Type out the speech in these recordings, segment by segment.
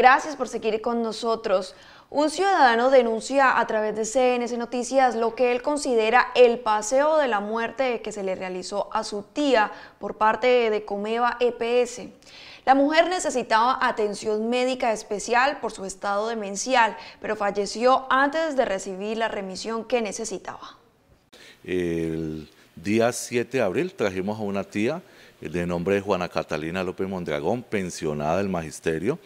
Gracias por seguir con nosotros. Un ciudadano denuncia a través de CNS Noticias lo que él considera el paseo de la muerte que se le realizó a su tía por parte de Comeva EPS. La mujer necesitaba atención médica especial por su estado demencial, pero falleció antes de recibir la remisión que necesitaba. El día 7 de abril trajimos a una tía de nombre Juana Catalina López Mondragón, pensionada del magisterio,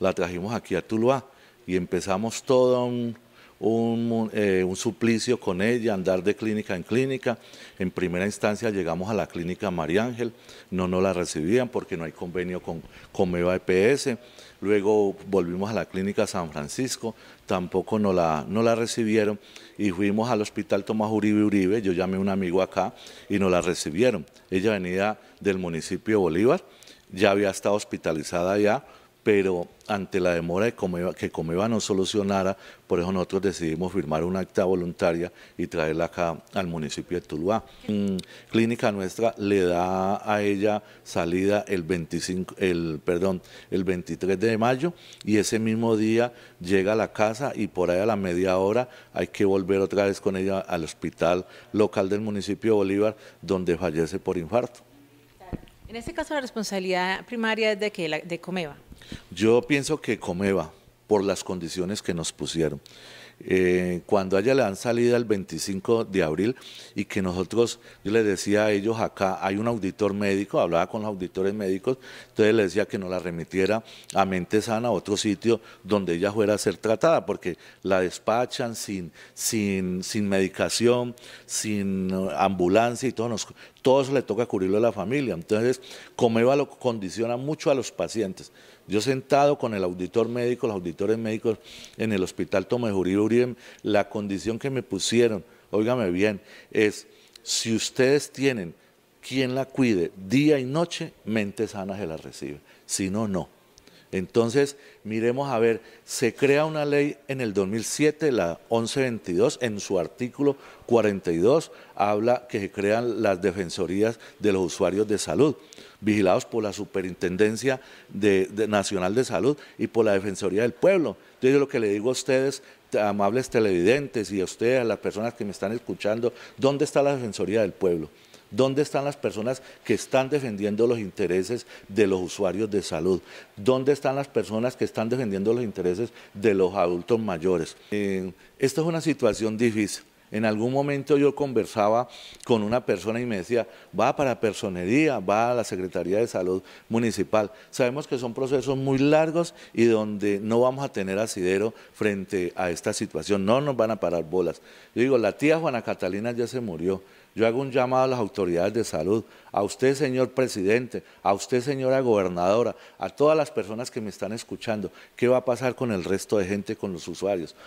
la trajimos aquí a Tuluá y empezamos todo eh, un, suplicio con ella, andar de clínica en clínica. En primera instancia llegamos a la clínica María Ángel, no nos la recibían porque no hay convenio con, con EPS. E Luego volvimos a la clínica San Francisco, tampoco nos la, no la recibieron y fuimos al hospital Tomás Uribe Uribe, yo llamé a un amigo acá y nos la recibieron. Ella venía del municipio de Bolívar, ya había estado hospitalizada allá pero ante la demora de que Comeva no solucionara, por eso nosotros decidimos firmar una acta voluntaria y traerla acá al municipio de Tuluá. Mm, clínica Nuestra le da a ella salida el, 25, el, perdón, el 23 de mayo y ese mismo día llega a la casa y por ahí a la media hora hay que volver otra vez con ella al hospital local del municipio de Bolívar donde fallece por infarto. En este caso la responsabilidad primaria es de, que, de Comeva. Yo pienso que Comeva, por las condiciones que nos pusieron. Eh, cuando cuando ella le dan salida el 25 de abril y que nosotros, yo le decía a ellos acá, hay un auditor médico, hablaba con los auditores médicos, entonces le decía que nos la remitiera a Mente Sana, a otro sitio donde ella fuera a ser tratada, porque la despachan sin, sin, sin medicación, sin ambulancia y todo, nos, todo eso le toca cubrirlo a la familia. Entonces, Comeva lo condiciona mucho a los pacientes. Yo sentado con el auditor médico, los auditores médicos en el hospital Tomás Uribe, la condición que me pusieron, óigame bien, es si ustedes tienen quien la cuide día y noche, mente sana se la recibe, si no, no. Entonces, miremos a ver, se crea una ley en el 2007, la 1122, en su artículo 42, habla que se crean las defensorías de los usuarios de salud, vigilados por la Superintendencia Nacional de Salud y por la Defensoría del Pueblo. Entonces, yo lo que le digo a ustedes, amables televidentes y a ustedes, a las personas que me están escuchando, ¿dónde está la Defensoría del Pueblo? ¿Dónde están las personas que están defendiendo los intereses de los usuarios de salud? ¿Dónde están las personas que están defendiendo los intereses de los adultos mayores? Eh, esta es una situación difícil. En algún momento yo conversaba con una persona y me decía, va para personería, va a la Secretaría de Salud Municipal. Sabemos que son procesos muy largos y donde no vamos a tener asidero frente a esta situación, no nos van a parar bolas. Yo digo, la tía Juana Catalina ya se murió. Yo hago un llamado a las autoridades de salud, a usted señor presidente, a usted señora gobernadora, a todas las personas que me están escuchando, ¿qué va a pasar con el resto de gente, con los usuarios?